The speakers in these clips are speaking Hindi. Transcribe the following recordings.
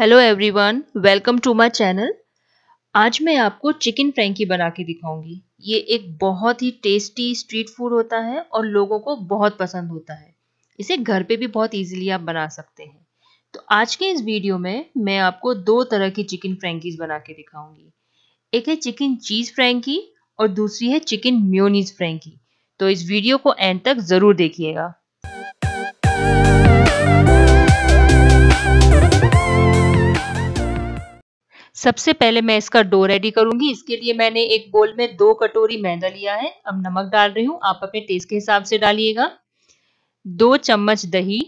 hello everyone welcome to my channel आज मैं आपको चिकन फ्रेंकी बना के दिखाऊंगी ये एक बहुत ही टेस्टी स्ट्रीट फूड होता है और लोगों को बहुत पसंद होता है इसे घर पे भी बहुत इजीली आप बना सकते हैं तो आज के इस वीडियो में मैं आपको दो तरह की चिकन फ्रेंकीज बना के दिखाऊंगी एक है चिकन चीज़ फ्रेंकी और दूसरी है चिकन म्योनीज फ्रेंकी तो इस वीडियो को एंड तक ज़रूर देखिएगा सबसे पहले मैं इसका डो रेडी करूंगी इसके लिए मैंने एक बोल में दो कटोरी मैदा लिया है अब नमक डाल रही हूँ आप अपने टेस्ट के हिसाब से डालिएगा दो चम्मच दही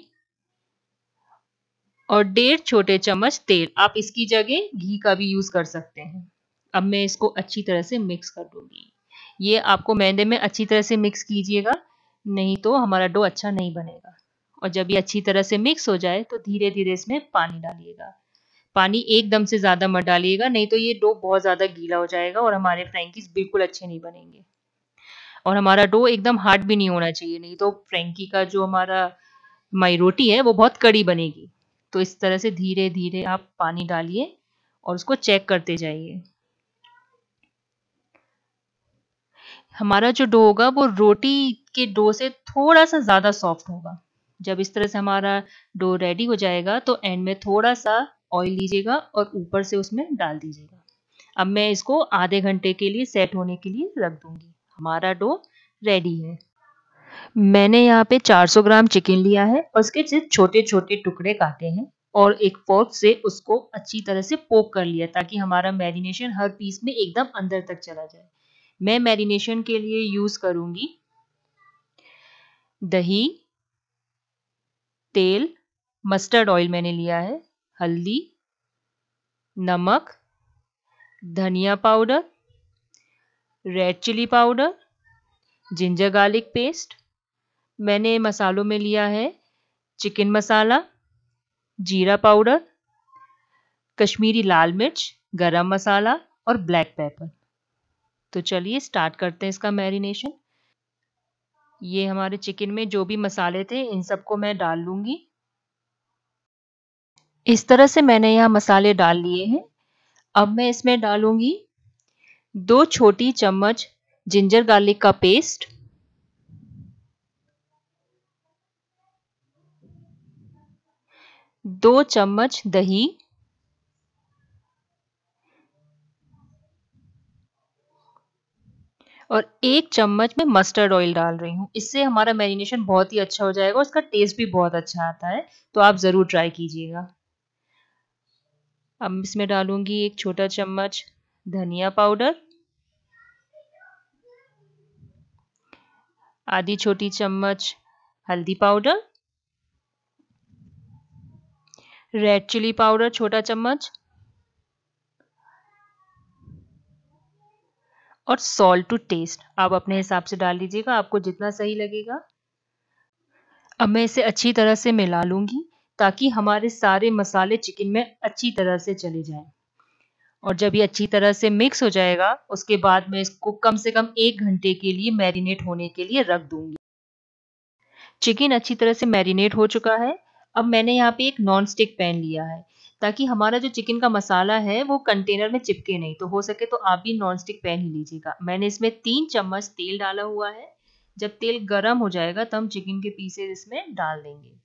और डेढ़ छोटे चम्मच तेल आप इसकी जगह घी का भी यूज कर सकते हैं अब मैं इसको अच्छी तरह से मिक्स कर दूंगी ये आपको मैदे में अच्छी तरह से मिक्स कीजिएगा नहीं तो हमारा डो अच्छा नहीं बनेगा और जब ये अच्छी तरह से मिक्स हो जाए तो धीरे धीरे इसमें पानी डालिएगा पानी एकदम से ज़्यादा मत डालिएगा नहीं तो ये डो बहुत ज़्यादा गीला हो जाएगा और हमारे फ्रेंकीज बिल्कुल अच्छे नहीं बनेंगे और हमारा डो एकदम हार्ड भी नहीं होना चाहिए नहीं तो फ्रेंकी का जो हमारा माई रोटी है वो बहुत कड़ी बनेगी तो इस तरह से धीरे धीरे आप पानी डालिए और उसको चेक करते जाइए हमारा जो डो होगा वो रोटी के डो से थोड़ा सा ज़्यादा सॉफ्ट होगा जब इस तरह से हमारा डो रेडी हो जाएगा तो एंड में थोड़ा सा ऑयल लीजिएगा और ऊपर से उसमें डाल दीजिएगा अब मैं इसको आधे घंटे के लिए सेट होने के लिए रख दूंगी हमारा डो रेडी है मैंने यहाँ पे 400 ग्राम चिकन लिया है और उसके सिर्फ छोटे छोटे टुकड़े काटे हैं और एक फोर्क से उसको अच्छी तरह से पोक कर लिया ताकि हमारा मैरिनेशन हर पीस में एकदम अंदर तक चला जाए मैं मैरिनेशन के लिए यूज़ करूंगी दही तेल मस्टर्ड ऑयल मैंने लिया है हल्दी नमक धनिया powder red chilli powder ginger garlic paste मैंने मसालों में लिया है चिकन मसाला जीरा पाउडर कश्मीरी लाल मिर्च गरम मसाला और ब्लैक पेपर तो चलिए स्टार्ट करते हैं इसका मैरिनेशन ये हमारे चिकन में जो भी मसाले थे इन सबको मैं डाल लूँगी इस तरह से मैंने यहाँ मसाले डाल लिए हैं अब मैं इसमें डालूंगी दो छोटी चम्मच जिंजर गार्लिक का पेस्ट दो चम्मच दही और एक चम्मच में मस्टर्ड ऑयल डाल रही हूँ इससे हमारा मैरिनेशन बहुत ही अच्छा हो जाएगा और इसका टेस्ट भी बहुत अच्छा आता है तो आप ज़रूर ट्राई कीजिएगा अब इसमें डालूंगी एक छोटा चम्मच धनिया पाउडर आधी छोटी चम्मच हल्दी पाउडर रेड चिली पाउडर छोटा चम्मच और सॉल्ट टू टेस्ट आप अपने हिसाब से डाल लीजिएगा आपको जितना सही लगेगा अब मैं इसे अच्छी तरह से मिला लूंगी ताकि हमारे सारे मसाले चिकन में अच्छी तरह से चले जाएं और जब ये अच्छी तरह से मिक्स हो जाएगा उसके बाद मैं इसको कम से कम एक घंटे के लिए मैरिनेट होने के लिए रख दूंगी चिकन अच्छी तरह से मैरिनेट हो चुका है अब मैंने यहाँ पे एक नॉन स्टिक पैन लिया है ताकि हमारा जो चिकन का मसाला है वो कंटेनर में चिपके नहीं तो हो सके तो आप भी नॉन स्टिक पैन ही लीजिएगा मैंने इसमें तीन चम्मच तेल डाला हुआ है जब तेल गर्म हो जाएगा तब हम चिकन के पीसेज इसमें डाल देंगे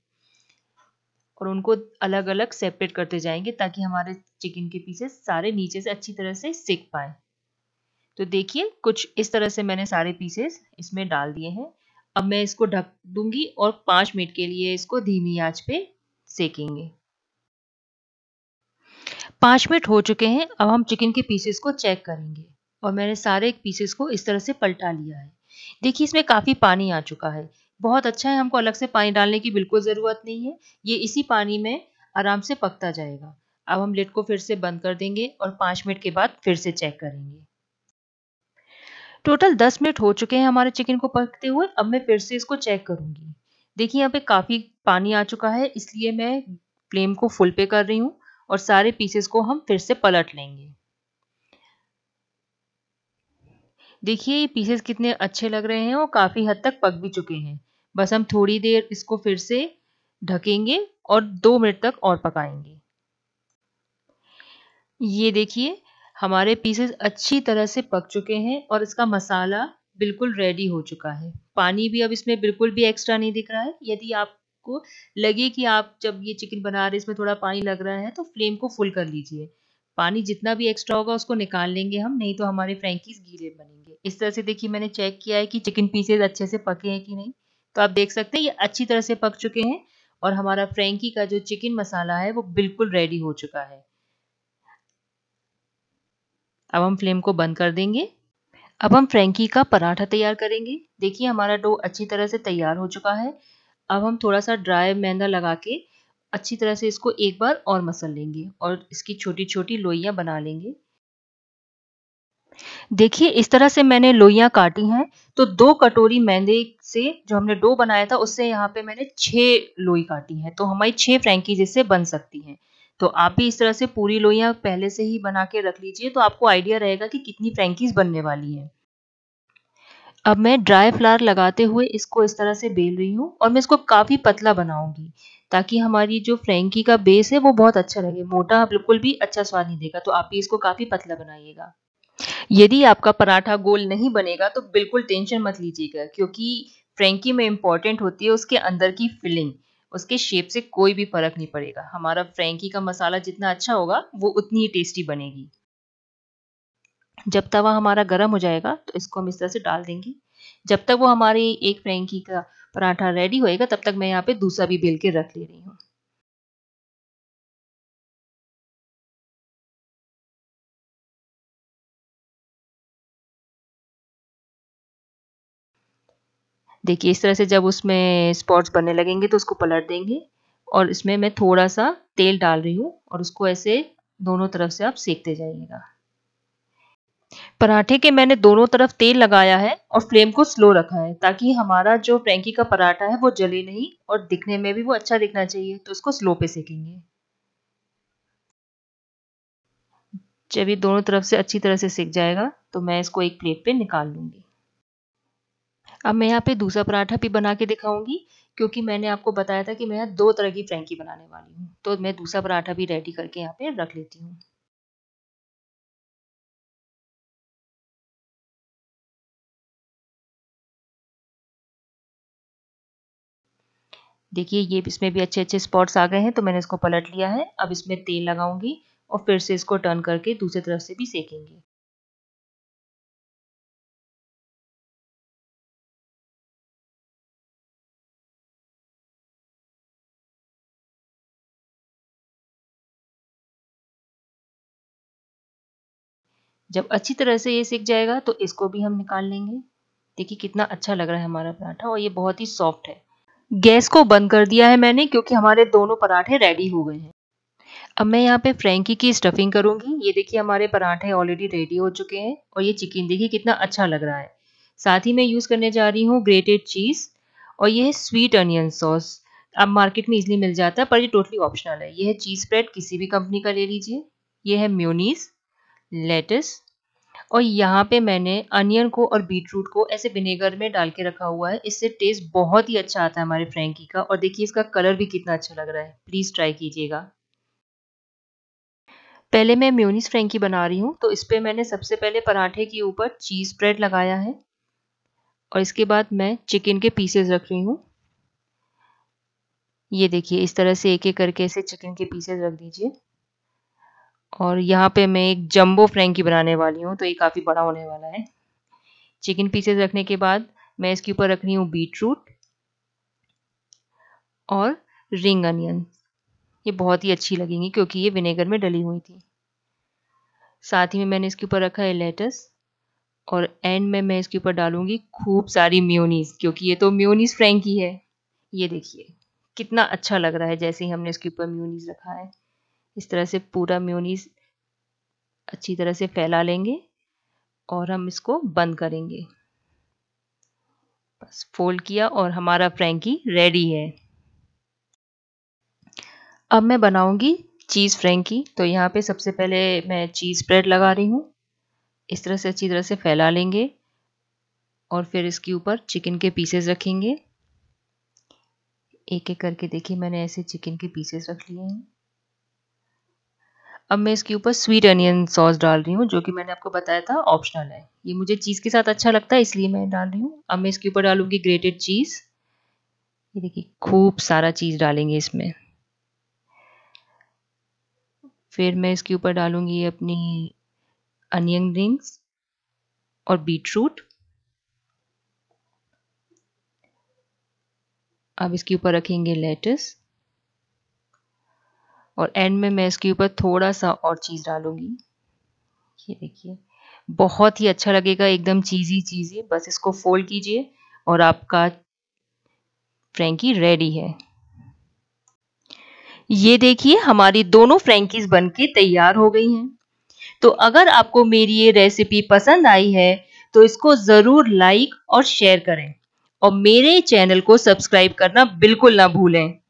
और उनको अलग अलग सेपरेट करते जाएंगे ताकि हमारे चिकन के पीसेस सारे नीचे से अच्छी तरह से सिक पाए तो देखिए कुछ इस तरह से मैंने सारे पीसेस इसमें डाल दिए हैं अब मैं इसको ढक दूंगी और पाँच मिनट के लिए इसको धीमी आंच पे सेकेंगे पाँच मिनट हो चुके हैं अब हम चिकन के पीसेस को चेक करेंगे और मैंने सारे पीसेस को इस तरह से पलटा लिया है देखिए इसमें काफ़ी पानी आ चुका है बहुत अच्छा है हमको अलग से पानी डालने की बिल्कुल ज़रूरत नहीं है ये इसी पानी में आराम से पकता जाएगा अब हम लेट को फिर से बंद कर देंगे और पाँच मिनट के बाद फिर से चेक करेंगे टोटल दस मिनट हो चुके हैं हमारे चिकन को पकते हुए अब मैं फिर से इसको चेक करूंगी देखिए यहाँ पे काफ़ी पानी आ चुका है इसलिए मैं फ्लेम को फुल पे कर रही हूँ और सारे पीसेस को हम फिर से पलट लेंगे देखिए ये पीसेस कितने अच्छे लग रहे हैं और काफ़ी हद तक पक भी चुके हैं बस हम थोड़ी देर इसको फिर से ढकेंगे और दो मिनट तक और पकाएंगे ये देखिए हमारे पीसेस अच्छी तरह से पक चुके हैं और इसका मसाला बिल्कुल रेडी हो चुका है पानी भी अब इसमें बिल्कुल भी एक्स्ट्रा नहीं दिख रहा है यदि आपको लगे कि आप जब ये चिकन बना रहे हैं इसमें थोड़ा पानी लग रहा है तो फ्लेम को फुल कर लीजिए पानी जितना भी एक्स्ट्रा होगा उसको निकाल लेंगे हम नहीं तो हमारे फ्रेंकीज गीले बनेंगे इस तरह से देखिए मैंने चेक किया है कि चिकन पीसेज अच्छे से पके हैं कि नहीं तो आप देख सकते हैं ये अच्छी तरह से पक चुके हैं और हमारा फ्रेंकी का जो चिकन मसाला है वो बिल्कुल रेडी हो चुका है अब हम फ्लेम को बंद कर देंगे अब हम फ्रेंकी का पराठा तैयार करेंगे देखिए हमारा डो अच्छी तरह से तैयार हो चुका है अब हम थोड़ा सा ड्राई मैदा लगा के अच्छी तरह से इसको एक बार और मसल लेंगे और इसकी छोटी छोटी लोइयाँ बना लेंगे देखिए इस तरह से मैंने लोइयाँ काटी हैं तो दो कटोरी मैदे से जो हमने डो बनाया था उससे यहाँ पे मैंने छह लोई काटी हैं तो हमारी छह फ्रेंकी इससे बन सकती हैं तो आप भी इस तरह से पूरी लोइयाँ पहले से ही बना के रख लीजिए तो आपको आइडिया रहेगा कि कितनी फ्रेंकीज बनने वाली है अब मैं ड्राई फ्लावर लगाते हुए इसको इस तरह से बेल रही हूँ और मैं इसको काफ़ी पतला बनाऊंगी ताकि हमारी जो फ्रेंकी का बेस है वो बहुत अच्छा लगे मोटा बिल्कुल भी अच्छा स्वाद नहीं देगा तो आप भी इसको काफ़ी पतला बनाइएगा यदि आपका पराठा गोल नहीं बनेगा तो बिल्कुल टेंशन मत लीजिएगा क्योंकि फ्रेंकी में इंपॉर्टेंट होती है उसके अंदर की फिलिंग उसके शेप से कोई भी फर्क नहीं पड़ेगा हमारा फ्रेंकी का मसाला जितना अच्छा होगा वो उतनी ही टेस्टी बनेगी जब तवा हमारा गर्म हो जाएगा तो इसको हम इस तरह से डाल देंगे जब तक वो हमारी एक फ्रेंकी का पराठा रेडी होएगा तब तक मैं यहाँ पे दूसरा भी बेल के रख ले रही हूँ देखिए इस तरह से जब उसमें स्पॉट्स बनने लगेंगे तो उसको पलट देंगे और इसमें मैं थोड़ा सा तेल डाल रही हूँ और उसको ऐसे दोनों तरफ से आप सेकते जाइएगा पराठे के मैंने दोनों तरफ तेल लगाया है और फ्लेम को स्लो रखा है ताकि हमारा जो फ्रेंकी का पराठा है वो जले नहीं और दिखने में भी वो अच्छा दिखना चाहिए तो इसको स्लो पे सेकेंगे जब ये दोनों तरफ से अच्छी तरह से सेक जाएगा तो मैं इसको एक प्लेट पे निकाल लूंगी अब मैं यहाँ पे दूसरा पराठा भी बना के दिखाऊंगी क्योंकि मैंने आपको बताया था कि मैं दो तरह की फ्रेंकी बनाने वाली हूँ तो मैं दूसरा पराठा भी रेडी करके यहाँ पे रख लेती हूँ देखिए ये इसमें भी अच्छे अच्छे स्पॉट्स आ गए हैं तो मैंने इसको पलट लिया है अब इसमें तेल लगाऊंगी और फिर से इसको टर्न करके दूसरी तरफ से भी सेकेंगे जब अच्छी तरह से ये सेक जाएगा तो इसको भी हम निकाल लेंगे देखिए कितना अच्छा लग रहा है हमारा पराठा और ये बहुत ही सॉफ्ट है गैस को बंद कर दिया है मैंने क्योंकि हमारे दोनों पराठे रेडी हो गए हैं अब मैं यहाँ पे फ्रेंकी की स्टफिंग करूंगी ये देखिए हमारे पराठे ऑलरेडी रेडी हो चुके हैं और ये चिकन देखिए कितना अच्छा लग रहा है साथ ही मैं यूज़ करने जा रही हूँ ग्रेटेड चीज़ और ये है स्वीट अनियन सॉस अब मार्केट में इजीली मिल जाता है पर ये टोटली ऑप्शनल है ये है चीज़ स्प्रेड किसी भी कंपनी का ले लीजिए ये है म्यूनीस लेटस और यहाँ पे मैंने अनियन को और बीटरूट को ऐसे विनेगर में डाल के रखा हुआ है इससे टेस्ट बहुत ही अच्छा आता है हमारे फ्रेंकी का और देखिए इसका कलर भी कितना अच्छा लग रहा है प्लीज़ ट्राई कीजिएगा पहले मैं म्यूनिस फ्रेंकी बना रही हूँ तो इस पर मैंने सबसे पहले पराठे के ऊपर चीज़ स्प्रेड लगाया है और इसके बाद मैं चिकन के पीसेस रख रही हूँ ये देखिए इस तरह से एक एक करके ऐसे चिकन के पीसेस रख दीजिए और यहाँ पे मैं एक जम्बो फ्रेंकी बनाने वाली हूँ तो ये काफ़ी बड़ा होने वाला है चिकन पीसेस रखने के बाद मैं इसके ऊपर रख रही हूँ बीट रूट और रिंग अनियन ये बहुत ही अच्छी लगेंगी क्योंकि ये विनेगर में डली हुई थी साथ ही में मैंने इसके ऊपर रखा है लेटस और एंड में मैं इसके ऊपर डालूंगी खूब सारी म्योनीस क्योंकि ये तो म्योनीस फ्रेंकी है ये देखिए कितना अच्छा लग रहा है जैसे ही हमने इसके ऊपर म्योनीस रखा है इस तरह से पूरा म्योनीस अच्छी तरह से फैला लेंगे और हम इसको बंद करेंगे बस फोल्ड किया और हमारा फ्रेंकी रेडी है अब मैं बनाऊंगी चीज़ फ्रेंकी तो यहाँ पे सबसे पहले मैं चीज़ स्प्रेड लगा रही हूँ इस तरह से अच्छी तरह से फैला लेंगे और फिर इसके ऊपर चिकन के पीसेस रखेंगे एक एक करके देखिए मैंने ऐसे चिकन के पीसेस रख लिए हैं अब मैं इसके ऊपर स्वीट अनियन सॉस डाल रही हूँ जो कि मैंने आपको बताया था ऑप्शनल है ये मुझे चीज़ के साथ अच्छा लगता है इसलिए मैं डाल रही हूँ अब मैं इसके ऊपर डालूंगी ग्रेटेड चीज़ ये देखिए खूब सारा चीज़ डालेंगे इसमें फिर मैं इसके ऊपर डालूंगी अपनी अनियन रिंग्स और बीट रूट अब इसके ऊपर रखेंगे लेटस और एंड में मैं इसके ऊपर थोड़ा सा और चीज़ डालूंगी ये देखिए बहुत ही अच्छा लगेगा एकदम चीज़ी चीज़ी बस इसको फोल्ड कीजिए और आपका फ्रेंकी रेडी है ये देखिए हमारी दोनों फ्रेंकीज बनके तैयार हो गई हैं तो अगर आपको मेरी ये रेसिपी पसंद आई है तो इसको ज़रूर लाइक और शेयर करें और मेरे चैनल को सब्सक्राइब करना बिल्कुल ना भूलें